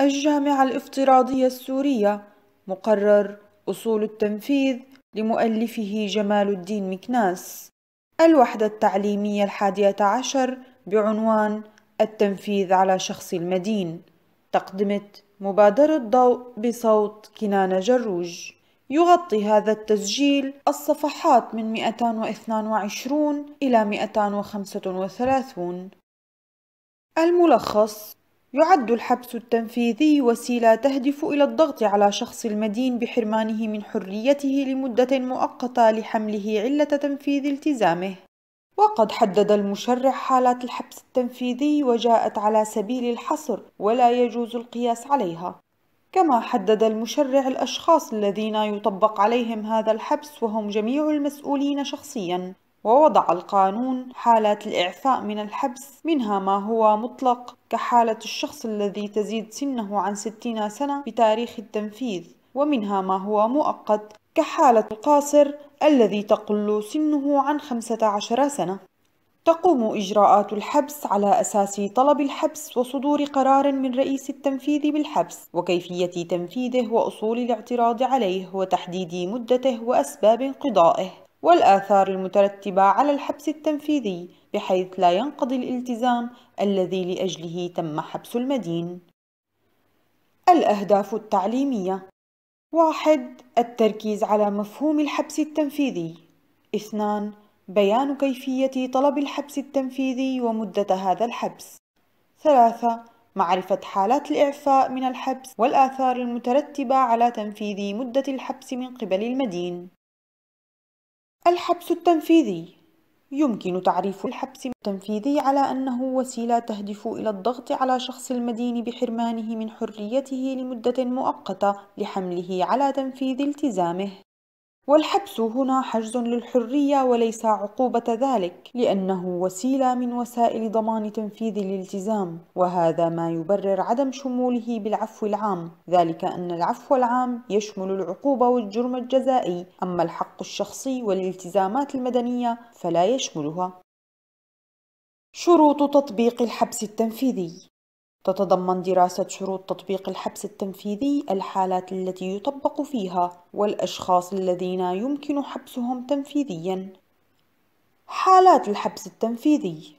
الجامعة الافتراضية السورية مقرر أصول التنفيذ لمؤلفه جمال الدين مكناس الوحدة التعليمية الحادية عشر بعنوان التنفيذ على شخص المدين تقدمت مبادرة ضوء بصوت كنانة جروج يغطي هذا التسجيل الصفحات من 222 إلى 235 الملخص يعد الحبس التنفيذي وسيلة تهدف إلى الضغط على شخص المدين بحرمانه من حريته لمدة مؤقتة لحمله علة تنفيذ التزامه وقد حدد المشرع حالات الحبس التنفيذي وجاءت على سبيل الحصر ولا يجوز القياس عليها كما حدد المشرع الأشخاص الذين يطبق عليهم هذا الحبس وهم جميع المسؤولين شخصياً ووضع القانون حالات الإعفاء من الحبس منها ما هو مطلق كحالة الشخص الذي تزيد سنه عن 60 سنة بتاريخ التنفيذ ومنها ما هو مؤقت كحالة القاصر الذي تقل سنه عن 15 سنة تقوم إجراءات الحبس على أساس طلب الحبس وصدور قرار من رئيس التنفيذ بالحبس وكيفية تنفيذه وأصول الاعتراض عليه وتحديد مدته وأسباب انقضائه والآثار المترتبة على الحبس التنفيذي بحيث لا ينقضي الالتزام الذي لأجله تم حبس المدين. الأهداف التعليمية واحد التركيز على مفهوم الحبس التنفيذي اثنان بيان كيفية طلب الحبس التنفيذي ومدة هذا الحبس ثلاثة معرفة حالات الإعفاء من الحبس والآثار المترتبة على تنفيذ مدة الحبس من قبل المدين الحبس التنفيذي يمكن تعريف الحبس التنفيذي على أنه وسيلة تهدف إلى الضغط على شخص المدين بحرمانه من حريته لمدة مؤقتة لحمله على تنفيذ التزامه والحبس هنا حجز للحرية وليس عقوبة ذلك لأنه وسيلة من وسائل ضمان تنفيذ الالتزام وهذا ما يبرر عدم شموله بالعفو العام ذلك أن العفو العام يشمل العقوبة والجرم الجزائي أما الحق الشخصي والالتزامات المدنية فلا يشملها شروط تطبيق الحبس التنفيذي تتضمن دراسة شروط تطبيق الحبس التنفيذي الحالات التي يطبق فيها والأشخاص الذين يمكن حبسهم تنفيذيا حالات الحبس التنفيذي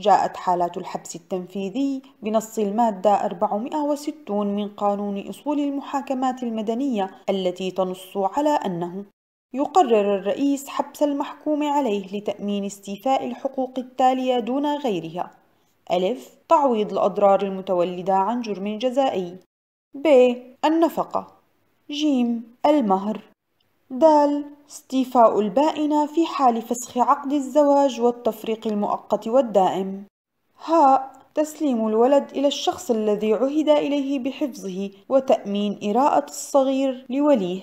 جاءت حالات الحبس التنفيذي بنص المادة 460 من قانون أصول المحاكمات المدنية التي تنص على أنه يقرر الرئيس حبس المحكوم عليه لتأمين استيفاء الحقوق التالية دون غيرها ألف تعويض الأضرار المتولدة عن جرم جزائي ب النفقة ج المهر د استيفاء البائنة في حال فسخ عقد الزواج والتفريق المؤقت والدائم ه تسليم الولد إلى الشخص الذي عهد إليه بحفظه وتأمين إراءة الصغير لوليه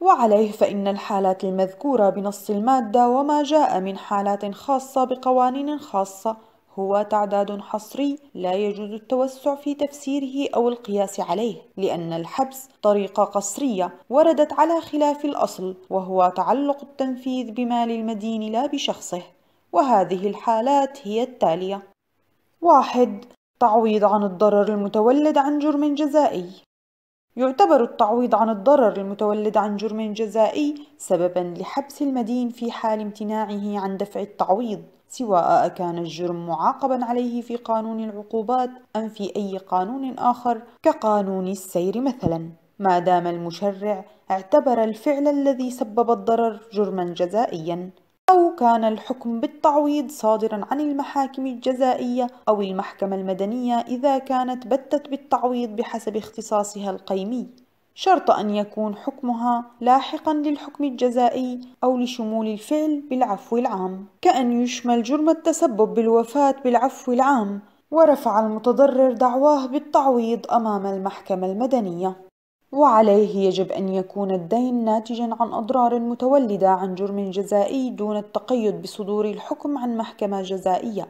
وعليه فإن الحالات المذكورة بنص المادة وما جاء من حالات خاصة بقوانين خاصة هو تعداد حصري لا يجوز التوسع في تفسيره أو القياس عليه لأن الحبس طريقة قصرية وردت على خلاف الأصل وهو تعلق التنفيذ بمال المدين لا بشخصه وهذه الحالات هي التالية واحد تعويض عن الضرر المتولد عن جرم جزائي يعتبر التعويض عن الضرر المتولد عن جرم جزائي سببا لحبس المدين في حال امتناعه عن دفع التعويض سواء كان الجرم معاقبا عليه في قانون العقوبات أم في أي قانون آخر كقانون السير مثلا ما دام المشرع اعتبر الفعل الذي سبب الضرر جرما جزائيا أو كان الحكم بالتعويض صادرا عن المحاكم الجزائية أو المحكمة المدنية إذا كانت بتت بالتعويض بحسب اختصاصها القيمي شرط أن يكون حكمها لاحقا للحكم الجزائي أو لشمول الفعل بالعفو العام كأن يشمل جرم التسبب بالوفاة بالعفو العام ورفع المتضرر دعواه بالتعويض أمام المحكمة المدنية وعليه يجب أن يكون الدين ناتجا عن أضرار متولدة عن جرم جزائي دون التقيد بصدور الحكم عن محكمة جزائية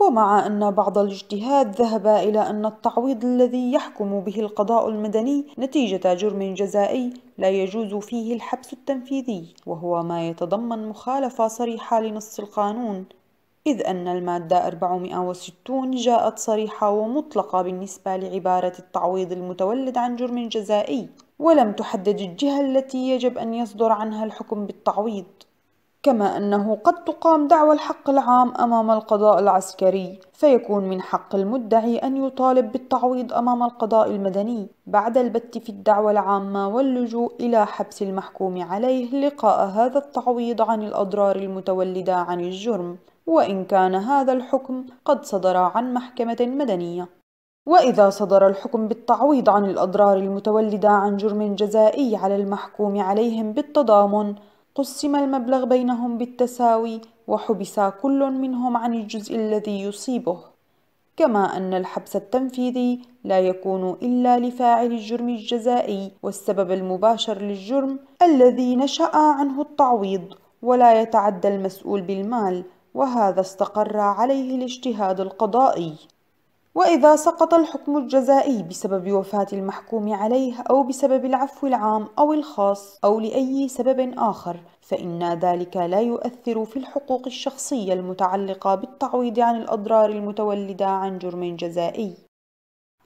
ومع أن بعض الاجتهاد ذهب إلى أن التعويض الذي يحكم به القضاء المدني نتيجة جرم جزائي لا يجوز فيه الحبس التنفيذي وهو ما يتضمن مخالفة صريحة لنص القانون إذ أن المادة 460 جاءت صريحة ومطلقة بالنسبة لعبارة التعويض المتولد عن جرم جزائي ولم تحدد الجهة التي يجب أن يصدر عنها الحكم بالتعويض كما أنه قد تقام دعوى الحق العام أمام القضاء العسكري فيكون من حق المدعي أن يطالب بالتعويض أمام القضاء المدني بعد البت في الدعوى العامة واللجوء إلى حبس المحكوم عليه لقاء هذا التعويض عن الأضرار المتولدة عن الجرم وإن كان هذا الحكم قد صدر عن محكمة مدنية وإذا صدر الحكم بالتعويض عن الأضرار المتولدة عن جرم جزائي على المحكوم عليهم بالتضامن قسم المبلغ بينهم بالتساوي وحبس كل منهم عن الجزء الذي يصيبه كما أن الحبس التنفيذي لا يكون إلا لفاعل الجرم الجزائي والسبب المباشر للجرم الذي نشأ عنه التعويض ولا يتعدى المسؤول بالمال وهذا استقر عليه الاجتهاد القضائي وإذا سقط الحكم الجزائي بسبب وفاة المحكوم عليه أو بسبب العفو العام أو الخاص أو لأي سبب آخر فإن ذلك لا يؤثر في الحقوق الشخصية المتعلقة بالتعويض عن الأضرار المتولدة عن جرم جزائي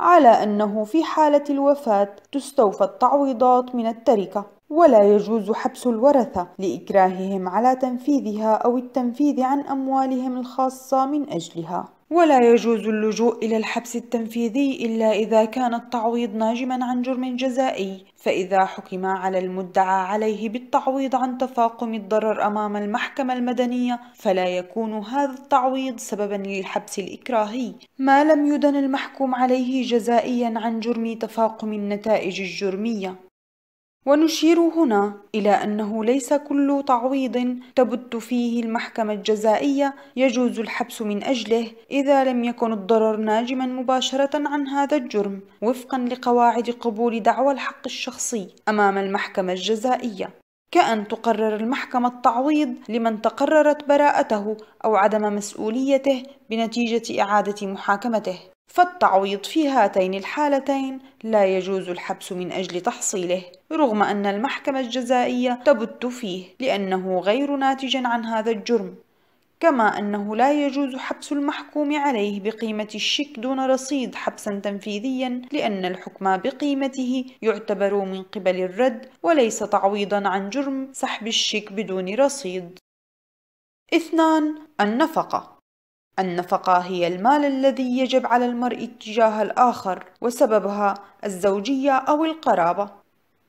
على أنه في حالة الوفاة تستوفى التعويضات من التركة ولا يجوز حبس الورثة لإكراههم على تنفيذها أو التنفيذ عن أموالهم الخاصة من أجلها ولا يجوز اللجوء إلى الحبس التنفيذي إلا إذا كان التعويض ناجما عن جرم جزائي فإذا حكم على المدعى عليه بالتعويض عن تفاقم الضرر أمام المحكمة المدنية فلا يكون هذا التعويض سببا للحبس الإكراهي ما لم يدن المحكوم عليه جزائيا عن جرم تفاقم النتائج الجرمية ونشير هنا إلى أنه ليس كل تعويض تبت فيه المحكمة الجزائية يجوز الحبس من أجله إذا لم يكن الضرر ناجما مباشرة عن هذا الجرم وفقا لقواعد قبول دعوى الحق الشخصي أمام المحكمة الجزائية كأن تقرر المحكمة التعويض لمن تقررت براءته أو عدم مسؤوليته بنتيجة إعادة محاكمته فالتعويض في هاتين الحالتين لا يجوز الحبس من أجل تحصيله رغم أن المحكمة الجزائية تبت فيه لأنه غير ناتج عن هذا الجرم كما أنه لا يجوز حبس المحكوم عليه بقيمة الشك دون رصيد حبسا تنفيذيا لأن الحكم بقيمته يعتبر من قبل الرد وليس تعويضا عن جرم سحب الشك بدون رصيد اثنان النفقة النفقة هي المال الذي يجب على المرء تجاه الآخر وسببها الزوجية أو القرابة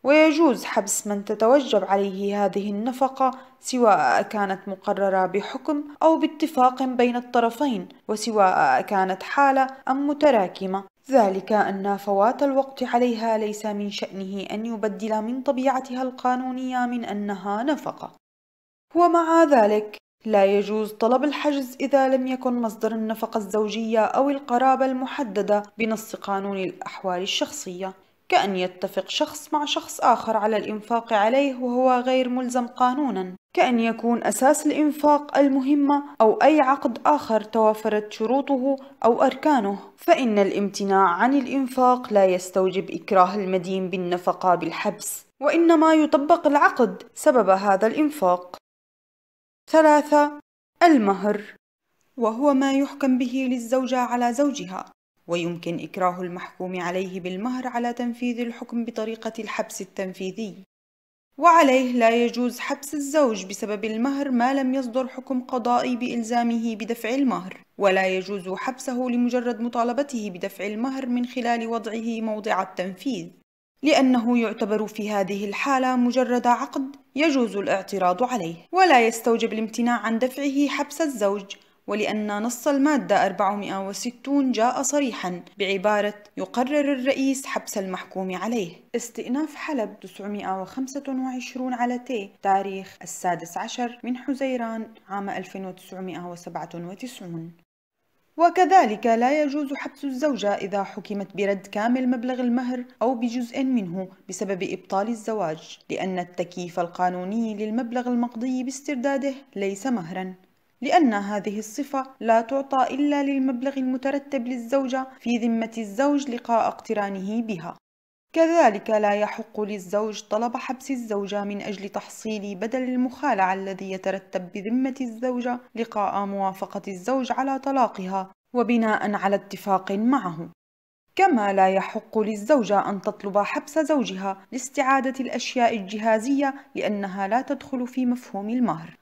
ويجوز حبس من تتوجب عليه هذه النفقة سواء كانت مقررة بحكم أو باتفاق بين الطرفين وسواء كانت حالة أم متراكمة ذلك أن فوات الوقت عليها ليس من شأنه أن يبدل من طبيعتها القانونية من أنها نفقة ومع ذلك لا يجوز طلب الحجز إذا لم يكن مصدر النفقة الزوجية أو القرابة المحددة بنص قانون الأحوال الشخصية كأن يتفق شخص مع شخص آخر على الإنفاق عليه وهو غير ملزم قانونا كأن يكون أساس الإنفاق المهمة أو أي عقد آخر توافرت شروطه أو أركانه فإن الامتناع عن الإنفاق لا يستوجب إكراه المدين بالنفقة بالحبس وإنما يطبق العقد سبب هذا الإنفاق ثلاثة المهر وهو ما يحكم به للزوجة على زوجها ويمكن إكراه المحكوم عليه بالمهر على تنفيذ الحكم بطريقة الحبس التنفيذي وعليه لا يجوز حبس الزوج بسبب المهر ما لم يصدر حكم قضائي بإلزامه بدفع المهر ولا يجوز حبسه لمجرد مطالبته بدفع المهر من خلال وضعه موضع التنفيذ لأنه يعتبر في هذه الحالة مجرد عقد يجوز الاعتراض عليه ولا يستوجب الامتناع عن دفعه حبس الزوج ولأن نص المادة 460 جاء صريحا بعبارة يقرر الرئيس حبس المحكوم عليه استئناف حلب 925 على تي تاريخ السادس عشر من حزيران عام 1997 وكذلك لا يجوز حبس الزوجة إذا حكمت برد كامل مبلغ المهر أو بجزء منه بسبب إبطال الزواج لأن التكييف القانوني للمبلغ المقضي باسترداده ليس مهرا لأن هذه الصفة لا تعطى إلا للمبلغ المترتب للزوجة في ذمة الزوج لقاء اقترانه بها كذلك لا يحق للزوج طلب حبس الزوجة من أجل تحصيل بدل المخالعة الذي يترتب بذمة الزوجة لقاء موافقة الزوج على طلاقها وبناء على اتفاق معه كما لا يحق للزوجة أن تطلب حبس زوجها لاستعادة الأشياء الجهازية لأنها لا تدخل في مفهوم المهر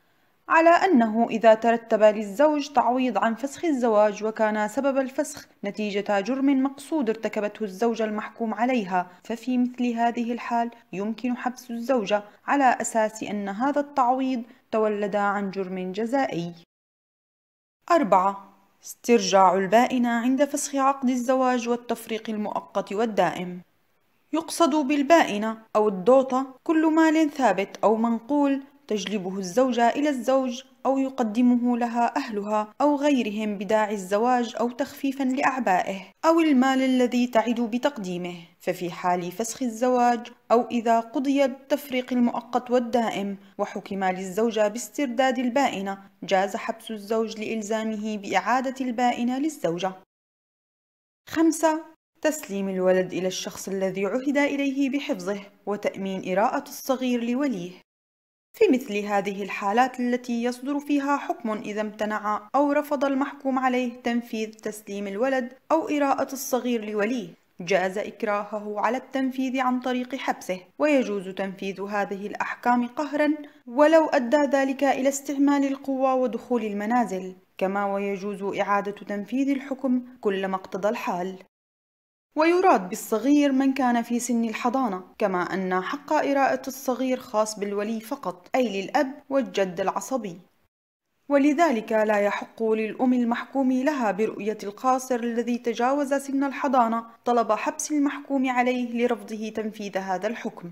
على أنه إذا ترتب للزوج تعويض عن فسخ الزواج وكان سبب الفسخ نتيجة جرم مقصود ارتكبته الزوجة المحكوم عليها ففي مثل هذه الحال يمكن حبس الزوجة على أساس أن هذا التعويض تولد عن جرم جزائي 4. استرجاع البائنة عند فسخ عقد الزواج والتفريق المؤقت والدائم يقصد بالبائنة أو الدوطة كل مال ثابت أو منقول تجلبه الزوجة إلى الزوج أو يقدمه لها أهلها أو غيرهم بداعي الزواج أو تخفيفا لأعبائه أو المال الذي تعد بتقديمه ففي حال فسخ الزواج أو إذا قضي التفريق المؤقت والدائم وحكم للزوجة باسترداد البائنة جاز حبس الزوج لإلزامه بإعادة البائنة للزوجة خمسة تسليم الولد إلى الشخص الذي عهد إليه بحفظه وتأمين إراءة الصغير لوليه في مثل هذه الحالات التي يصدر فيها حكم إذا امتنع أو رفض المحكوم عليه تنفيذ تسليم الولد أو إراءة الصغير لوليه جاز إكراهه على التنفيذ عن طريق حبسه ويجوز تنفيذ هذه الأحكام قهرا ولو أدى ذلك إلى استعمال القوة ودخول المنازل كما ويجوز إعادة تنفيذ الحكم كلما اقتضى الحال ويراد بالصغير من كان في سن الحضانة كما أن حق إراءة الصغير خاص بالولي فقط أي للأب والجد العصبي ولذلك لا يحق للأم المحكوم لها برؤية القاصر الذي تجاوز سن الحضانة طلب حبس المحكوم عليه لرفضه تنفيذ هذا الحكم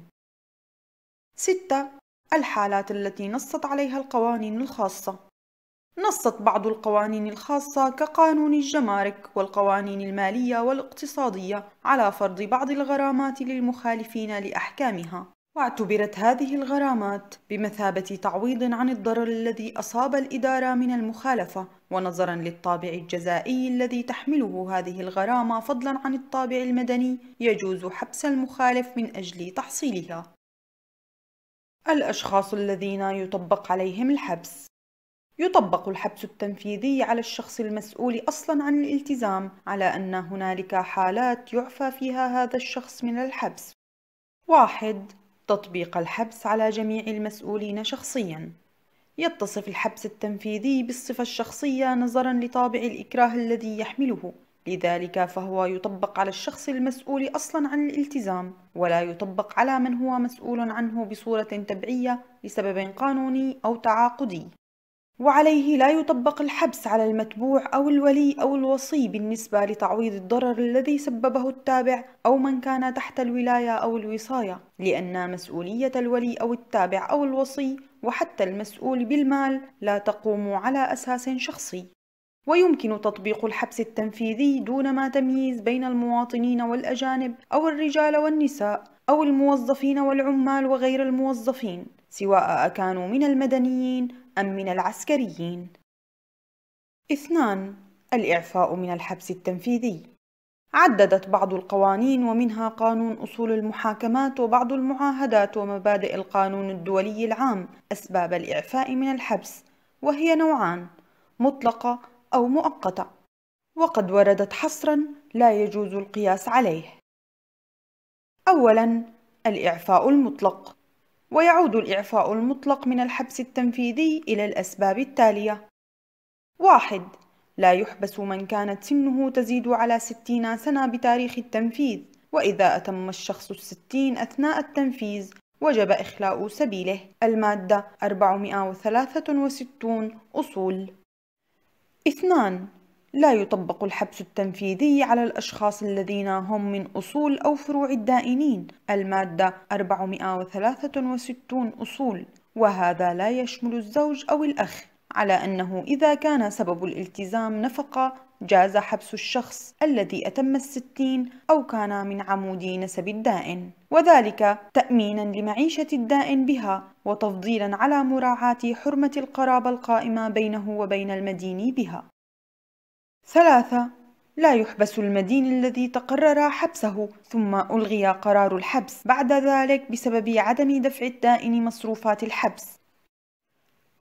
6. الحالات التي نصت عليها القوانين الخاصة نصت بعض القوانين الخاصة كقانون الجمارك والقوانين المالية والاقتصادية على فرض بعض الغرامات للمخالفين لأحكامها واعتبرت هذه الغرامات بمثابة تعويض عن الضرر الذي أصاب الإدارة من المخالفة ونظرا للطابع الجزائي الذي تحمله هذه الغرامة فضلا عن الطابع المدني يجوز حبس المخالف من أجل تحصيلها الأشخاص الذين يطبق عليهم الحبس يطبق الحبس التنفيذي على الشخص المسؤول أصلا عن الالتزام على أن هنالك حالات يعفى فيها هذا الشخص من الحبس واحد تطبيق الحبس على جميع المسؤولين شخصيا يتصف الحبس التنفيذي بالصفة الشخصية نظرا لطابع الإكراه الذي يحمله لذلك فهو يطبق على الشخص المسؤول أصلا عن الالتزام ولا يطبق على من هو مسؤول عنه بصورة تبعية لسبب قانوني أو تعاقدي وعليه لا يطبق الحبس على المتبوع أو الولي أو الوصي بالنسبة لتعويض الضرر الذي سببه التابع أو من كان تحت الولاية أو الوصاية لأن مسؤولية الولي أو التابع أو الوصي وحتى المسؤول بالمال لا تقوم على أساس شخصي ويمكن تطبيق الحبس التنفيذي دون ما تمييز بين المواطنين والأجانب أو الرجال والنساء أو الموظفين والعمال وغير الموظفين سواء أكانوا من المدنيين أم من العسكريين اثنان الإعفاء من الحبس التنفيذي عددت بعض القوانين ومنها قانون أصول المحاكمات وبعض المعاهدات ومبادئ القانون الدولي العام أسباب الإعفاء من الحبس وهي نوعان مطلقة أو مؤقتة وقد وردت حصرا لا يجوز القياس عليه أولا الإعفاء المطلق ويعود الإعفاء المطلق من الحبس التنفيذي إلى الأسباب التالية واحد لا يحبس من كانت سنه تزيد على ستين سنة بتاريخ التنفيذ وإذا أتم الشخص الستين أثناء التنفيذ وجب إخلاء سبيله المادة 463 أصول 2 لا يطبق الحبس التنفيذي على الأشخاص الذين هم من أصول أو فروع الدائنين المادة 463 أصول وهذا لا يشمل الزوج أو الأخ على أنه إذا كان سبب الالتزام نفقة جاز حبس الشخص الذي أتم الستين أو كان من عمودي نسب الدائن وذلك تأمينا لمعيشة الدائن بها وتفضيلا على مراعاة حرمة القرابة القائمة بينه وبين المدين بها ثلاثة لا يحبس المدين الذي تقرر حبسه ثم ألغي قرار الحبس بعد ذلك بسبب عدم دفع الدائن مصروفات الحبس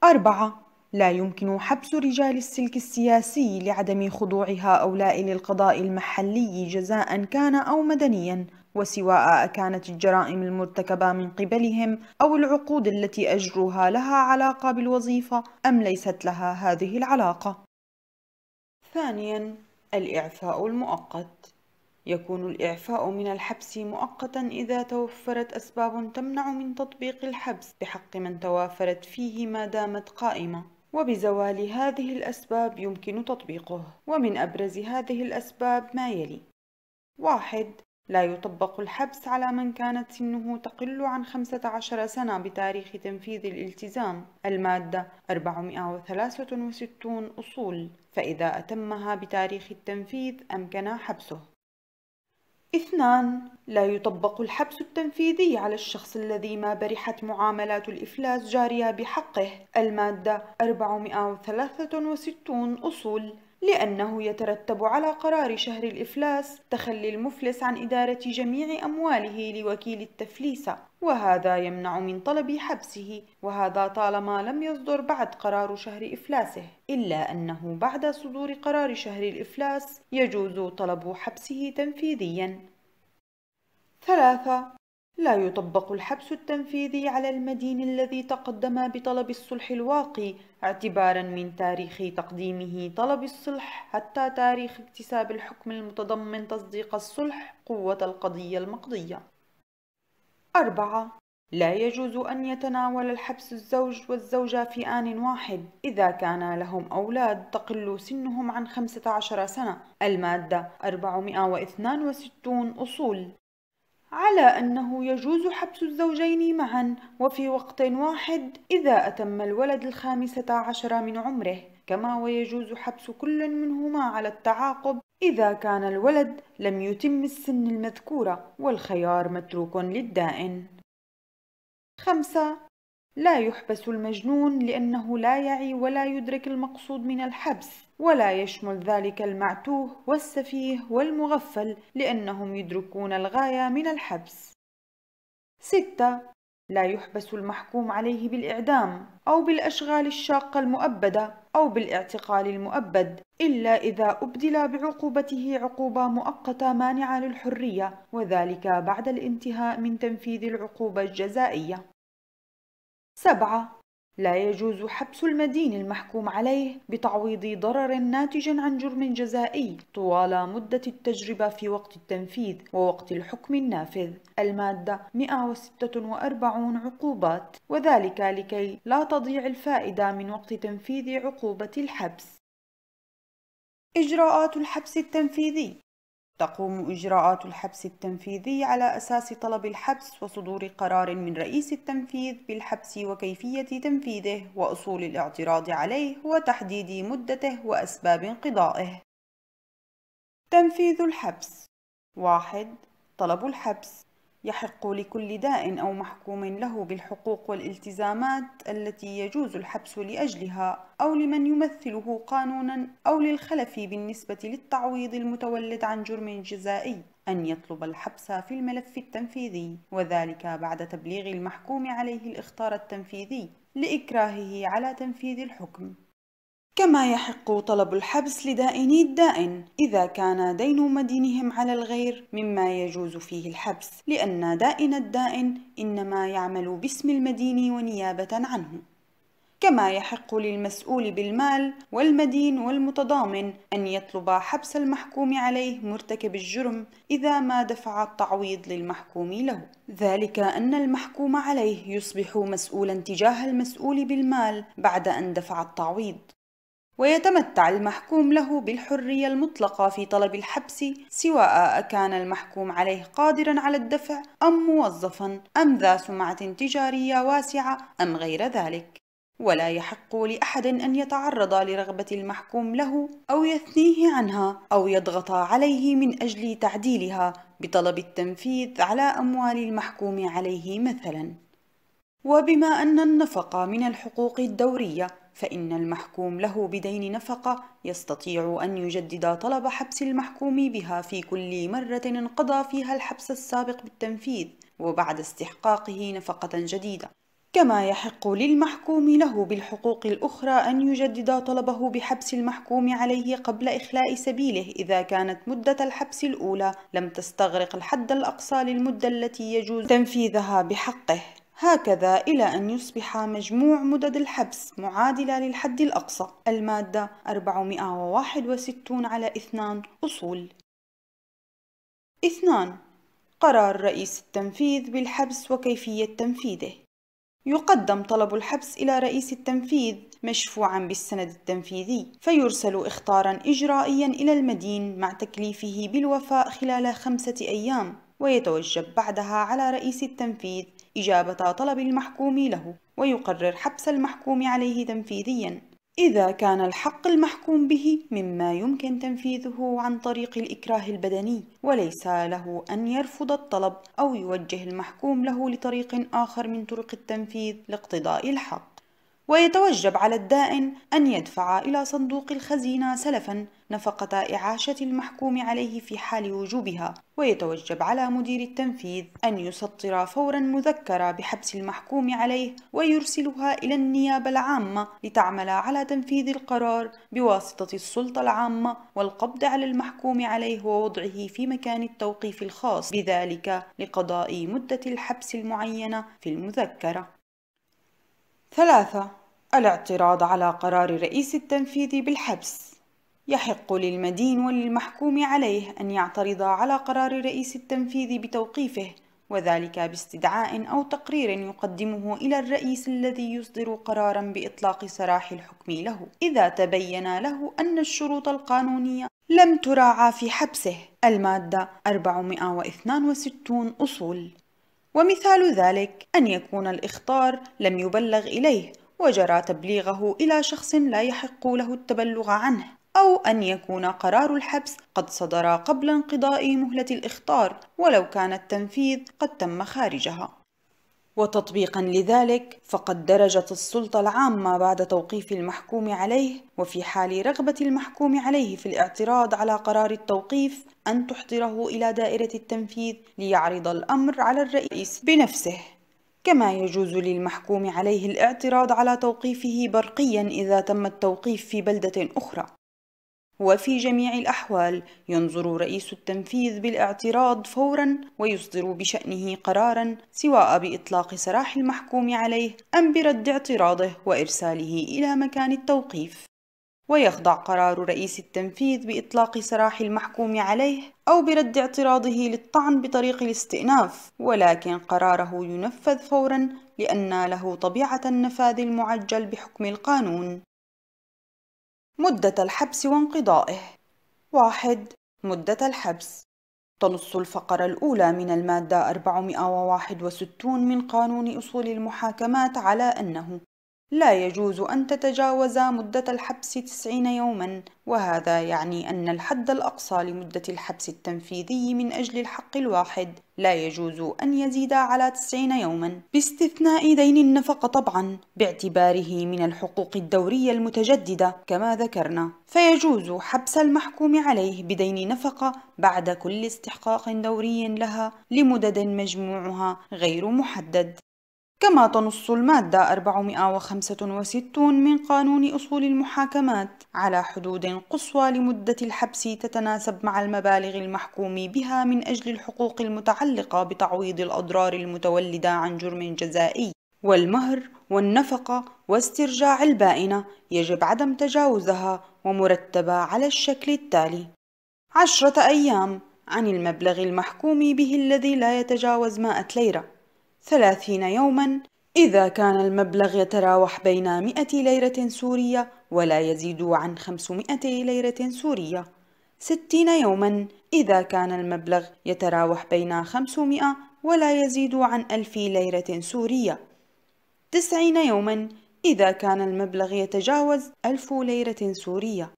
أربعة لا يمكن حبس رجال السلك السياسي لعدم خضوع هؤلاء للقضاء المحلي جزاء كان أو مدنيا وسواء أكانت الجرائم المرتكبة من قبلهم أو العقود التي أجروها لها علاقة بالوظيفة أم ليست لها هذه العلاقة ثانيا الإعفاء المؤقت يكون الإعفاء من الحبس مؤقتا إذا توفرت أسباب تمنع من تطبيق الحبس بحق من توافرت فيه ما دامت قائمة وبزوال هذه الأسباب يمكن تطبيقه ومن أبرز هذه الأسباب ما يلي واحد لا يطبق الحبس على من كانت سنه تقل عن 15 سنة بتاريخ تنفيذ الالتزام المادة 463 أصول فإذا أتمها بتاريخ التنفيذ أمكن حبسه اثنان لا يطبق الحبس التنفيذي على الشخص الذي ما برحت معاملات الإفلاس جارية بحقه المادة 463 أصول لأنه يترتب على قرار شهر الإفلاس تخلي المفلس عن إدارة جميع أمواله لوكيل التفليسة وهذا يمنع من طلب حبسه وهذا طالما لم يصدر بعد قرار شهر إفلاسه إلا أنه بعد صدور قرار شهر الإفلاس يجوز طلب حبسه تنفيذيا ثلاثة لا يطبق الحبس التنفيذي على المدين الذي تقدم بطلب الصلح الواقي اعتبارا من تاريخ تقديمه طلب الصلح حتى تاريخ اكتساب الحكم المتضمن تصديق الصلح قوة القضية المقضية أربعة لا يجوز أن يتناول الحبس الزوج والزوجة في آن واحد إذا كان لهم أولاد تقل سنهم عن 15 سنة المادة 462 أصول على أنه يجوز حبس الزوجين معا وفي وقت واحد إذا أتم الولد الخامسة عشر من عمره كما ويجوز حبس كل منهما على التعاقب إذا كان الولد لم يتم السن المذكورة والخيار متروك للدائن. خمسة لا يحبس المجنون لأنه لا يعي ولا يدرك المقصود من الحبس ولا يشمل ذلك المعتوه والسفيه والمغفل لأنهم يدركون الغاية من الحبس. ستة لا يحبس المحكوم عليه بالإعدام أو بالأشغال الشاقة المؤبدة أو بالاعتقال المؤبد إلا إذا أبدل بعقوبته عقوبة مؤقتة مانعة للحرية وذلك بعد الانتهاء من تنفيذ العقوبة الجزائية 7. لا يجوز حبس المدين المحكوم عليه بتعويض ضرر ناتج عن جرم جزائي طوال مدة التجربة في وقت التنفيذ ووقت الحكم النافذ المادة 146 عقوبات وذلك لكي لا تضيع الفائدة من وقت تنفيذ عقوبة الحبس إجراءات الحبس التنفيذي تقوم إجراءات الحبس التنفيذي على أساس طلب الحبس وصدور قرار من رئيس التنفيذ بالحبس وكيفية تنفيذه وأصول الاعتراض عليه وتحديد مدته وأسباب انقضائه تنفيذ الحبس 1. طلب الحبس يحق لكل داء أو محكوم له بالحقوق والالتزامات التي يجوز الحبس لأجلها أو لمن يمثله قانونا أو للخلف بالنسبة للتعويض المتولد عن جرم جزائي أن يطلب الحبس في الملف التنفيذي وذلك بعد تبليغ المحكوم عليه الإخطار التنفيذي لإكراهه على تنفيذ الحكم كما يحق طلب الحبس لدائني الدائن إذا كان دين مدينهم على الغير مما يجوز فيه الحبس لأن دائن الدائن إنما يعمل باسم المدين ونيابة عنه كما يحق للمسؤول بالمال والمدين والمتضامن أن يطلب حبس المحكوم عليه مرتكب الجرم إذا ما دفع التعويض للمحكوم له ذلك أن المحكوم عليه يصبح مسؤولا تجاه المسؤول بالمال بعد أن دفع التعويض ويتمتع المحكوم له بالحرية المطلقة في طلب الحبس سواء كان المحكوم عليه قادرا على الدفع أم موظفا أم ذا سمعة تجارية واسعة أم غير ذلك ولا يحق لأحد أن يتعرض لرغبة المحكوم له أو يثنيه عنها أو يضغط عليه من أجل تعديلها بطلب التنفيذ على أموال المحكوم عليه مثلا وبما أن النفقة من الحقوق الدورية فإن المحكوم له بدين نفقة يستطيع أن يجدد طلب حبس المحكوم بها في كل مرة انقضى فيها الحبس السابق بالتنفيذ وبعد استحقاقه نفقة جديدة كما يحق للمحكوم له بالحقوق الأخرى أن يجدد طلبه بحبس المحكوم عليه قبل إخلاء سبيله إذا كانت مدة الحبس الأولى لم تستغرق الحد الأقصى للمدة التي يجوز تنفيذها بحقه هكذا إلى أن يصبح مجموع مدد الحبس معادلة للحد الأقصى المادة 461 على 2 أصول 2. قرار رئيس التنفيذ بالحبس وكيفية تنفيذه يقدم طلب الحبس إلى رئيس التنفيذ مشفوعا بالسند التنفيذي فيرسل إخطارا إجرائيا إلى المدين مع تكليفه بالوفاء خلال خمسة أيام ويتوجب بعدها على رئيس التنفيذ إجابة طلب المحكوم له ويقرر حبس المحكوم عليه تنفيذيا إذا كان الحق المحكوم به مما يمكن تنفيذه عن طريق الإكراه البدني وليس له أن يرفض الطلب أو يوجه المحكوم له لطريق آخر من طرق التنفيذ لاقتضاء الحق ويتوجب على الدائن أن يدفع إلى صندوق الخزينة سلفا نفقة إعاشة المحكوم عليه في حال وجوبها ويتوجب على مدير التنفيذ أن يسطر فورا مذكرة بحبس المحكوم عليه ويرسلها إلى النيابة العامة لتعمل على تنفيذ القرار بواسطة السلطة العامة والقبض على المحكوم عليه ووضعه في مكان التوقيف الخاص بذلك لقضاء مدة الحبس المعينة في المذكرة ثلاثة الاعتراض على قرار الرئيس التنفيذي بالحبس يحق للمدين وللمحكوم عليه أن يعترض على قرار الرئيس التنفيذي بتوقيفه وذلك باستدعاء أو تقرير يقدمه إلى الرئيس الذي يصدر قرارا بإطلاق سراح الحكم له إذا تبين له أن الشروط القانونية لم تراعى في حبسه المادة 462 أصول ومثال ذلك أن يكون الإخطار لم يبلغ إليه وجرى تبليغه إلى شخص لا يحق له التبلغ عنه أو أن يكون قرار الحبس قد صدر قبل انقضاء مهلة الإخطار ولو كان التنفيذ قد تم خارجها وتطبيقا لذلك فقد درجت السلطة العامة بعد توقيف المحكوم عليه وفي حال رغبة المحكوم عليه في الاعتراض على قرار التوقيف أن تحضره إلى دائرة التنفيذ ليعرض الأمر على الرئيس بنفسه كما يجوز للمحكوم عليه الاعتراض على توقيفه برقيا إذا تم التوقيف في بلدة أخرى وفي جميع الأحوال ينظر رئيس التنفيذ بالاعتراض فورا ويصدر بشأنه قرارا سواء بإطلاق سراح المحكوم عليه أم برد اعتراضه وإرساله إلى مكان التوقيف ويخضع قرار رئيس التنفيذ بإطلاق سراح المحكوم عليه أو برد اعتراضه للطعن بطريق الاستئناف ولكن قراره ينفذ فورا لأن له طبيعة النفاذ المعجل بحكم القانون مدة الحبس وانقضائه واحد مدة الحبس تنص الفقرة الأولى من المادة 461 من قانون أصول المحاكمات على أنه لا يجوز أن تتجاوز مدة الحبس 90 يوما وهذا يعني أن الحد الأقصى لمدة الحبس التنفيذي من أجل الحق الواحد لا يجوز أن يزيد على 90 يوما باستثناء دين النفقة طبعا باعتباره من الحقوق الدورية المتجددة كما ذكرنا فيجوز حبس المحكوم عليه بدين نفقة بعد كل استحقاق دوري لها لمدد مجموعها غير محدد كما تنص المادة 465 من قانون أصول المحاكمات على حدود قصوى لمدة الحبس تتناسب مع المبالغ المحكوم بها من أجل الحقوق المتعلقة بتعويض الأضرار المتولدة عن جرم جزائي والمهر والنفقة واسترجاع البائنة يجب عدم تجاوزها ومرتبة على الشكل التالي عشرة أيام عن المبلغ المحكوم به الذي لا يتجاوز مائة ليرة ثلاثين يوما إذا كان المبلغ يتراوح بين 100 ليرة سورية ولا يزيد عن 500 ليرة سورية 60 يوما إذا كان المبلغ يتراوح بين 500 ولا يزيد عن 1000 ليرة سورية 90 يوما إذا كان المبلغ يتجاوز 1000 ليرة سورية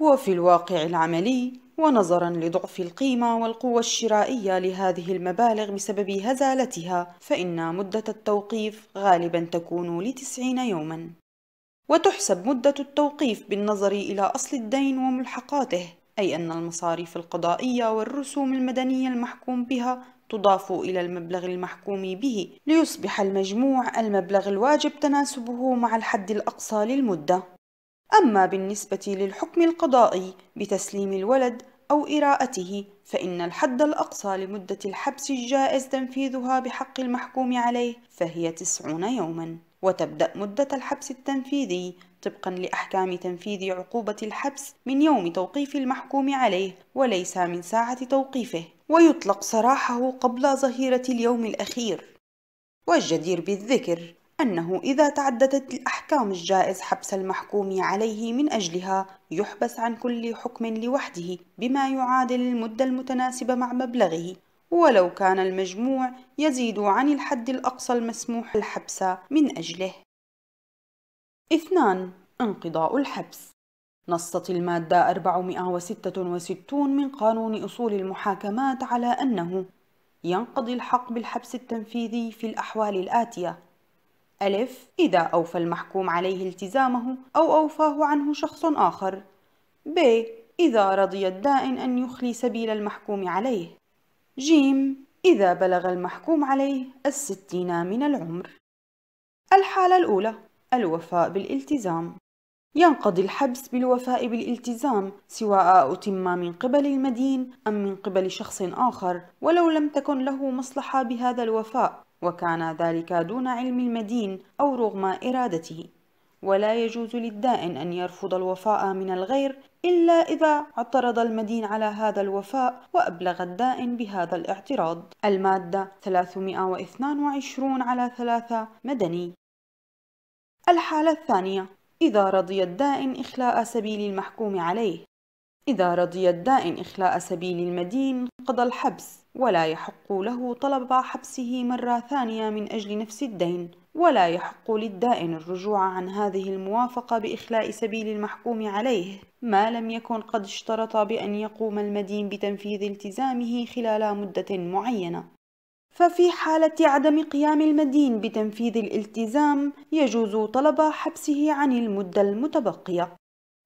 وفي الواقع العملي ونظرا لضعف القيمة والقوة الشرائية لهذه المبالغ بسبب هزالتها فإن مدة التوقيف غالبا تكون لتسعين يوما وتحسب مدة التوقيف بالنظر إلى أصل الدين وملحقاته أي أن المصاريف القضائية والرسوم المدنية المحكوم بها تضاف إلى المبلغ المحكوم به ليصبح المجموع المبلغ الواجب تناسبه مع الحد الأقصى للمدة أما بالنسبة للحكم القضائي بتسليم الولد أو إراءته فإن الحد الأقصى لمدة الحبس الجائز تنفيذها بحق المحكوم عليه فهي تسعون يوما وتبدأ مدة الحبس التنفيذي طبقا لأحكام تنفيذ عقوبة الحبس من يوم توقيف المحكوم عليه وليس من ساعة توقيفه ويطلق سراحه قبل ظهيرة اليوم الأخير والجدير بالذكر أنه إذا تعددت الأحكام الجائز حبس المحكوم عليه من أجلها يحبس عن كل حكم لوحده بما يعادل المدة المتناسبة مع مبلغه ولو كان المجموع يزيد عن الحد الأقصى المسموح الحبس من أجله. 2. انقضاء الحبس نصت المادة 466 من قانون أصول المحاكمات على أنه ينقضي الحق بالحبس التنفيذي في الأحوال الآتية ألف إذا أوفى المحكوم عليه التزامه أو أوفاه عنه شخص آخر ب إذا رضي الدائن أن يخلي سبيل المحكوم عليه ج إذا بلغ المحكوم عليه الستين من العمر الحالة الأولى الوفاء بالالتزام ينقضي الحبس بالوفاء بالالتزام سواء أتم من قبل المدين أم من قبل شخص آخر ولو لم تكن له مصلحة بهذا الوفاء وكان ذلك دون علم المدين أو رغم إرادته ولا يجوز للدائن أن يرفض الوفاء من الغير إلا إذا اعترض المدين على هذا الوفاء وأبلغ الدائن بهذا الاعتراض المادة 322 على 3 مدني الحالة الثانية إذا رضي الدائن إخلاء سبيل المحكوم عليه إذا رضي الدائن إخلاء سبيل المدين قضى الحبس ولا يحق له طلب حبسه مرة ثانية من أجل نفس الدين ولا يحق للدائن الرجوع عن هذه الموافقة بإخلاء سبيل المحكوم عليه ما لم يكن قد اشترط بأن يقوم المدين بتنفيذ التزامه خلال مدة معينة ففي حالة عدم قيام المدين بتنفيذ الالتزام يجوز طلب حبسه عن المدة المتبقية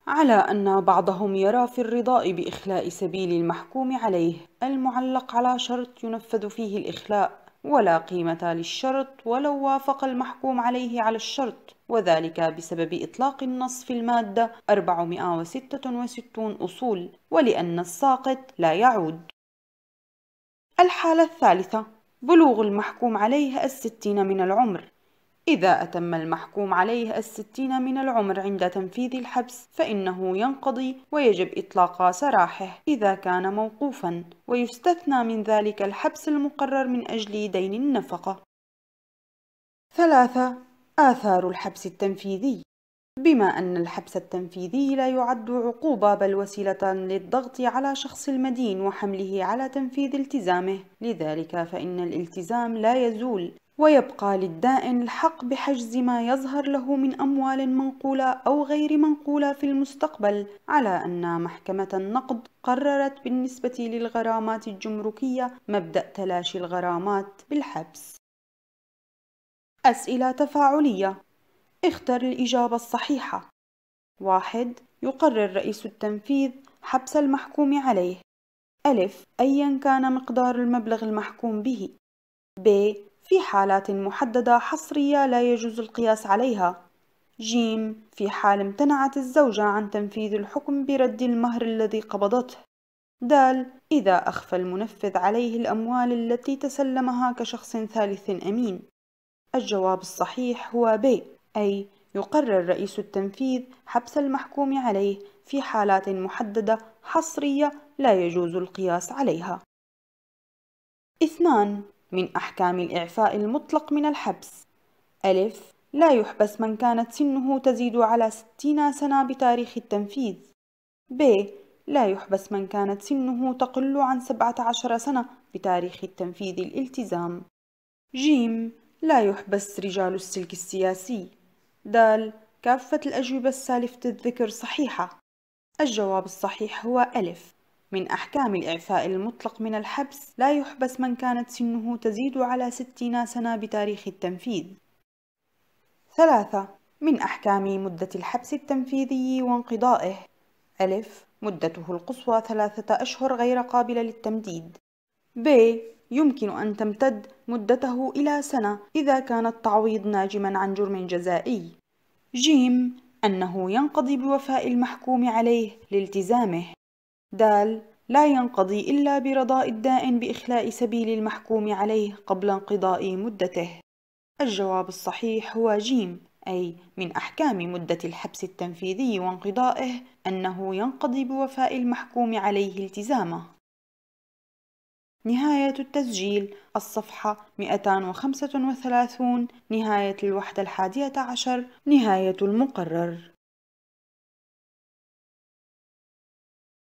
على أن بعضهم يرى في الرضاء بإخلاء سبيل المحكوم عليه المعلق على شرط ينفذ فيه الإخلاء ولا قيمة للشرط ولو وافق المحكوم عليه على الشرط وذلك بسبب إطلاق النص في المادة 466 أصول ولأن الساقط لا يعود الحالة الثالثة بلوغ المحكوم عليه الستين من العمر إذا أتم المحكوم عليه الستين من العمر عند تنفيذ الحبس فإنه ينقضي ويجب إطلاق سراحه إذا كان موقوفا ويستثنى من ذلك الحبس المقرر من أجل دين النفقة ثلاثة آثار الحبس التنفيذي بما أن الحبس التنفيذي لا يعد عقوبة بل وسيلة للضغط على شخص المدين وحمله على تنفيذ التزامه لذلك فإن الالتزام لا يزول ويبقى للدائن الحق بحجز ما يظهر له من أموال منقولة أو غير منقولة في المستقبل على أن محكمة النقد قررت بالنسبة للغرامات الجمركية مبدأ تلاشي الغرامات بالحبس أسئلة تفاعلية اختر الإجابة الصحيحة واحد يقرر رئيس التنفيذ حبس المحكوم عليه ألف أيا كان مقدار المبلغ المحكوم به ب في حالات محددة حصرية لا يجوز القياس عليها ج في حال امتنعت الزوجة عن تنفيذ الحكم برد المهر الذي قبضته د إذا أخفى المنفذ عليه الأموال التي تسلمها كشخص ثالث أمين الجواب الصحيح هو ب أي يقرر رئيس التنفيذ حبس المحكوم عليه في حالات محددة حصرية لا يجوز القياس عليها. اثنان من أحكام الإعفاء المطلق من الحبس ألف لا يحبس من كانت سنه تزيد على ستين سنة بتاريخ التنفيذ ب لا يحبس من كانت سنه تقل عن سبعة عشر سنة بتاريخ التنفيذ الالتزام جيم لا يحبس رجال السلك السياسي دال كافة الأجوبة السالفة الذكر صحيحة الجواب الصحيح هو ألف من أحكام الإعفاء المطلق من الحبس لا يحبس من كانت سنه تزيد على ستين سنة بتاريخ التنفيذ ثلاثة من أحكام مدة الحبس التنفيذي وانقضائه ألف مدته القصوى ثلاثة أشهر غير قابلة للتمديد ب يمكن أن تمتد مدته إلى سنة إذا كان التعويض ناجما عن جرم جزائي ج أنه ينقضي بوفاء المحكوم عليه لالتزامه د لا ينقضي إلا برضاء الدائن بإخلاء سبيل المحكوم عليه قبل انقضاء مدته الجواب الصحيح هو جيم أي من أحكام مدة الحبس التنفيذي وانقضائه أنه ينقضي بوفاء المحكوم عليه التزامه نهاية التسجيل الصفحة 235 نهاية الوحدة الحادية عشر نهاية المقرر